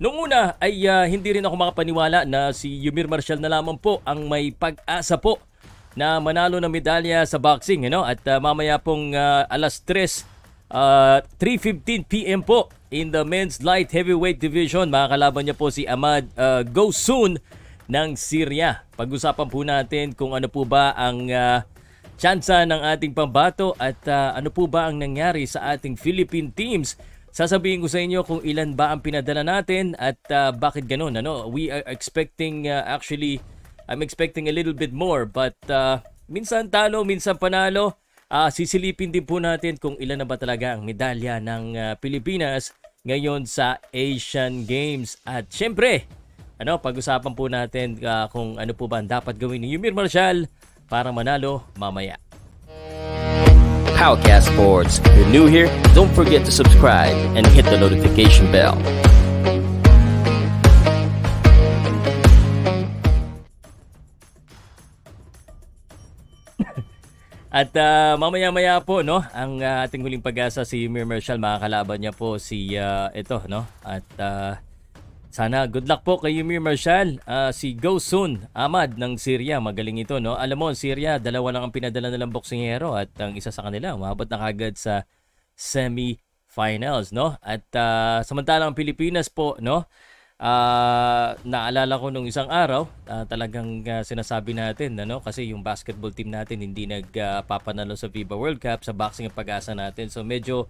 Noong una ay uh, hindi rin ako makapaniwala na si Yumir Marshall na lamang po ang may pag-asa po na manalo ng medalya sa boxing. You know? At uh, mamaya pong uh, alas 3, uh, 3.15 p.m. po in the men's light heavyweight division. Makakalaban niya po si Ahmad uh, Gosun ng Syria. Pag-usapan po natin kung ano po ba ang uh, tsansa ng ating pambato at uh, ano po ba ang nangyari sa ating Philippine teams Sasabihin ko sa inyo kung ilan ba ang pinadala natin at uh, bakit ganun. Ano? We are expecting uh, actually, I'm expecting a little bit more but uh, minsan talo, minsan panalo. Uh, sisilipin din po natin kung ilan na ba talaga ang medalya ng uh, Pilipinas ngayon sa Asian Games. At syempre, ano, pag-usapan po natin uh, kung ano po ba ang dapat gawin ni Yumir Marshall para manalo mamaya. Powercast Boards. If you're new here, don't forget to subscribe and hit the notification bell. At uh, mamaya-maya po no, ang uh, ating huling pag-asa si Mir Marshall makakalaban niya po si uh, ito no. At uh, sana good luck po kay Yumi Marshal, uh, ah, si Go Soon Ahmad ng Syria. Magaling ito, no? Alam mo, Syria, dalawa lang ang pinadala nilang boksingero at ang isa sa kanila umabot na kagad sa semi-finals, no? At uh, ah, samantalang ang Pilipinas po, no? Uh, naalala ko nung isang araw, uh, talagang uh, sinasabi natin ano kasi yung basketball team natin hindi nagpapanalo uh, sa FIBA World Cup sa boxing ang pag-asa natin. So medyo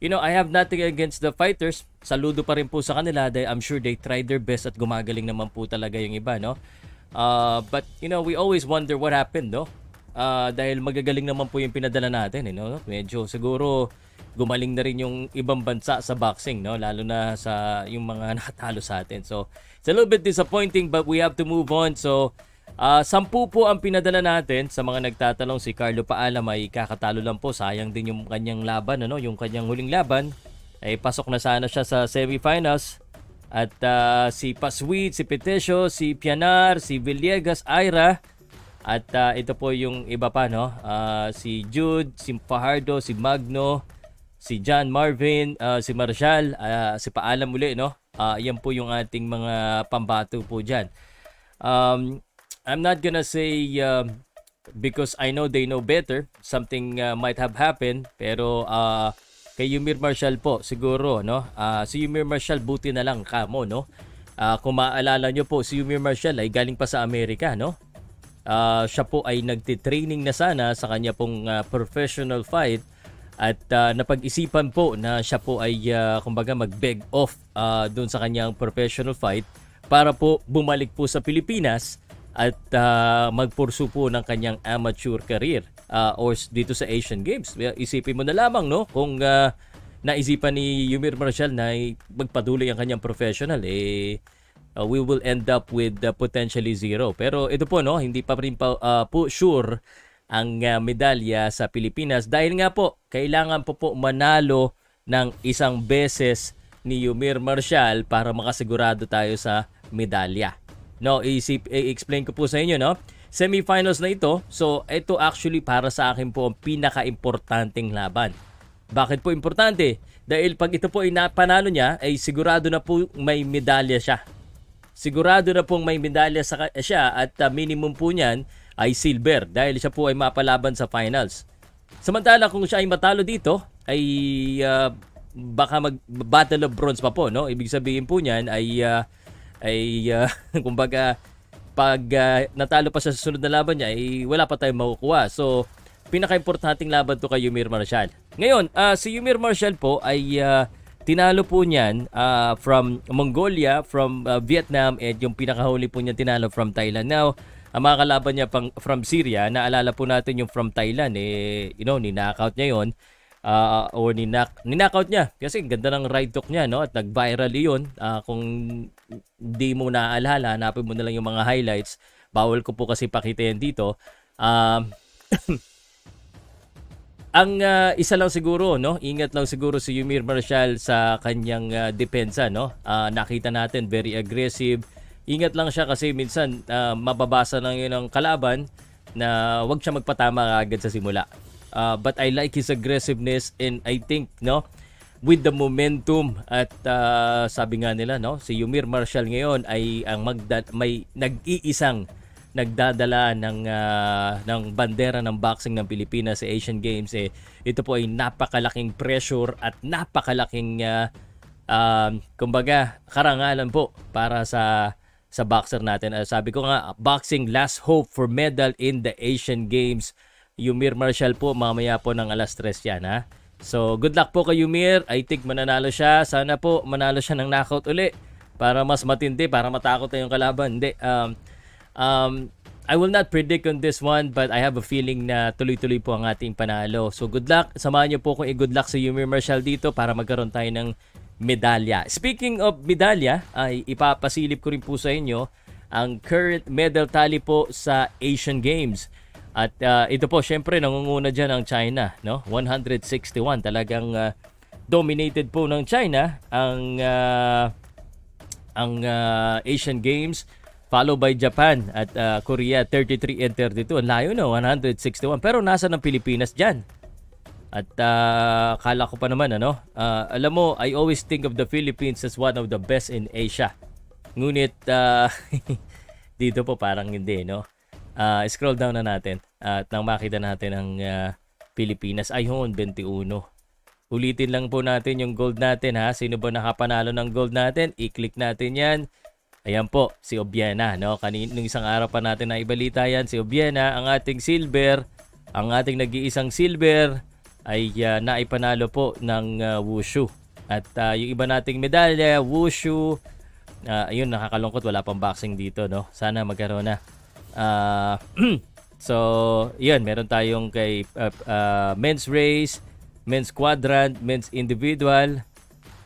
you know, I have nothing against the fighters. Saludo pa rin po sa kanila dahil I'm sure they tried their best at gumagaling naman po talaga yung iba, no? Uh, but, you know, we always wonder what happened, no? Uh, dahil magagaling naman po yung pinadala natin, you know? Medyo siguro gumaling na rin yung ibang bansa sa boxing, no? Lalo na sa yung mga nakatalo sa atin. So, it's a little bit disappointing but we have to move on. So, Uh, sampu po ang pinadala natin sa mga nagtatanong si Carlo Paalam ay kakatalo lang po. Sayang din yung kanyang laban, ano? yung kanyang huling laban. Ay eh, pasok na sana siya sa semifinals. At uh, si Pasweet, si Petesio, si Pianar, si Villegas, Ira. At uh, ito po yung iba pa, no? Uh, si Jude, si Fajardo, si Magno, si John Marvin, uh, si Marshall, uh, si Paalam uli, no? Uh, yan po yung ating mga pambato po dyan. Um, I'm not gonna say um, because I know they know better. Something uh, might have happened pero uh, kay Yumir Marshall po siguro no. Uh, si Yumir Marshall buti na lang kamo no. Uh, kung maaalala nyo po si Yumir Marshall ay galing pa sa Amerika no. Uh, siya po ay nagtitraining na sana sa kanya pong uh, professional fight at uh, napag-isipan po na siya po ay uh, kumbaga mag-beg off uh, doon sa kanyang professional fight para po bumalik po sa Pilipinas at uh, ah, magpursu po ng kanyang amateur career uh, or dito sa Asian Games. Isipin mo na lamang no kung uh, naisipan ni Yumir Marshall na magpatuloy ang kanyang professional eh uh, we will end up with uh, potentially zero. Pero ito po no, hindi pa rin pa, uh, po sure ang uh, medalya sa Pilipinas dahil nga po kailangan po po manalo ng isang beses ni Yumir Marshall para makasigurado tayo sa medalya. No, isip, i-explain eh, ko po sa inyo, no? Semifinals na ito, so ito actually para sa akin po ang pinaka-importanting laban. Bakit po importante? Dahil pag ito po ay panalo niya, ay sigurado na po may medalya siya. Sigurado na po may medalya sa, siya at uh, minimum po niyan ay silver dahil siya po ay mapalaban sa finals. Samantala kung siya ay matalo dito, ay uh, baka mag battle of bronze pa po, no? Ibig sabihin po niyan ay uh, ay uh, kumbaga pag uh, natalo pa sa susunod na laban niya ay wala pa tayong makukuha. So pinaka-importanting laban to kay Yumir Martial. Ngayon, uh, si Yumir Martial po ay uh, tinalo po niyan uh, from Mongolia, from uh, Vietnam at yung pinakahuli po niya tinalo from Thailand. Now, ang mga kalaban niya pang, from Syria, naalala po natin yung from Thailand eh you know, ni-knockout niya yon uh, or ninak ninackout niya kasi ganda ng ride talk niya no at nag-viral 'yun uh, kung hindi mo naaalala hanapin mo na lang yung mga highlights bawal ko po kasi pakitain dito um uh, ang uh, isa lang siguro no ingat lang siguro si Yumir Marshall sa kanyang uh, depensa no uh, nakita natin very aggressive ingat lang siya kasi minsan uh, mababasa lang yun ng kalaban na wag siya magpatama agad sa simula Uh, but I like his aggressiveness and I think, no, with the momentum at uh, sabi nga nila no si Yumir Marshall ngayon ay ang magda- may nag-iisang nagdadala ng uh, ng bandera ng boxing ng Pilipinas sa Asian Games eh ito po ay napakalaking pressure at napakalaking uh, uh, kumbaga karangalan po para sa sa boxer natin. Uh, sabi ko nga boxing last hope for medal in the Asian Games Yumir Marshall po mamaya po ng alas 3 yan ha. So good luck po kay Yumir. I think mananalo siya. Sana po manalo siya ng knockout uli para mas matindi, para matakot na yung kalaban. Hindi. Um, um, I will not predict on this one but I have a feeling na tuloy-tuloy po ang ating panalo. So good luck. Samahan niyo po kung i-good luck si Yumi Marshall dito para magkaroon tayo ng medalya. Speaking of medalya, ay ipapasilip ko rin po sa inyo ang current medal tally po sa Asian Games. At uh, ito po, syempre, nangunguna dyan ang China. No? 161, talagang uh, dominated po ng China ang uh, ang uh, Asian Games followed by Japan at uh, Korea 33 and 32. Ang layo na, 161. Pero nasa ng Pilipinas dyan? At uh, kala ko pa naman ano, uh, alam mo, I always think of the Philippines as one of the best in Asia. Ngunit uh, dito po parang hindi, no? uh, scroll down na natin at nang makita natin ang uh, Pilipinas ayun 21 ulitin lang po natin yung gold natin ha sino ba nakapanalo ng gold natin i-click natin yan ayan po si Obiena no kaninong isang araw pa natin na ibalita yan si Obiena ang ating silver ang ating nag-iisang silver ay uh, naipanalo po ng uh, Wushu at uh, yung iba nating medalya Wushu uh, ayun nakakalungkot wala pang boxing dito no sana magkaroon na Uh, so, yun, meron tayong kay uh, uh, men's race, men's quadrant, men's individual.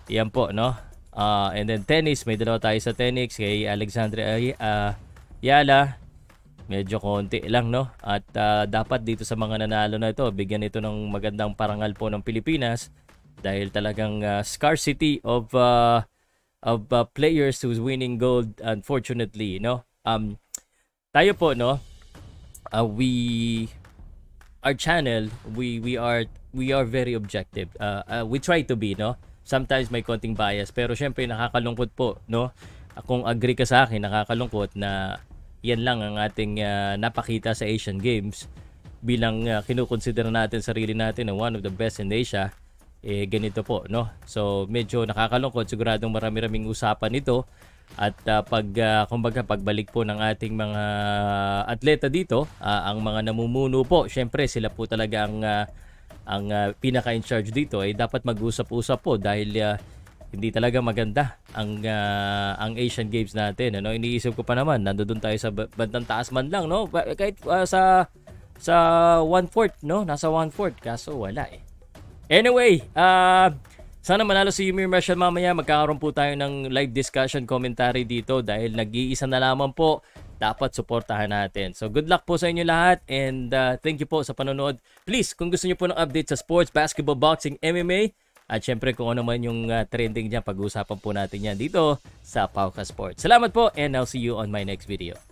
Yan po, no? Uh, and then tennis, may dalawa tayo sa tennis kay Alexandre uh, Yala. Medyo konti lang, no? At uh, dapat dito sa mga nanalo na ito, bigyan ito ng magandang parangal po ng Pilipinas dahil talagang uh, scarcity of uh, of uh, players who's winning gold unfortunately, no? Um tayo po no uh, we our channel we we are we are very objective uh, uh, we try to be no sometimes may konting bias pero syempre nakakalungkot po no kung agree ka sa akin nakakalungkot na yan lang ang ating uh, napakita sa Asian Games bilang uh, kinukonsider natin sarili natin na one of the best in Asia eh ganito po no so medyo nakakalungkot siguradong marami-raming usapan ito at uh, pag uh, kumbaga pagbalik po ng ating mga atleta dito, uh, ang mga namumuno po, syempre sila po talaga ang uh, ang uh, pinaka-in-charge dito ay eh, dapat mag-usap-usap po dahil uh, hindi talaga maganda ang uh, ang Asian Games natin ano iniisip ko pa naman nandoon tayo sa bandang taas man lang no kahit uh, sa sa 1/4, no nasa 1/4 kaso wala eh anyway uh, sana manalo si Yumir Marshall mamaya. Magkakaroon po tayo ng live discussion commentary dito dahil nag-iisa na lamang po. Dapat suportahan natin. So good luck po sa inyo lahat and uh, thank you po sa panonood. Please, kung gusto niyo po ng update sa sports, basketball, boxing, MMA, at syempre kung ano man yung uh, trending dyan, pag-uusapan po natin yan dito sa Pauka Sports. Salamat po and I'll see you on my next video.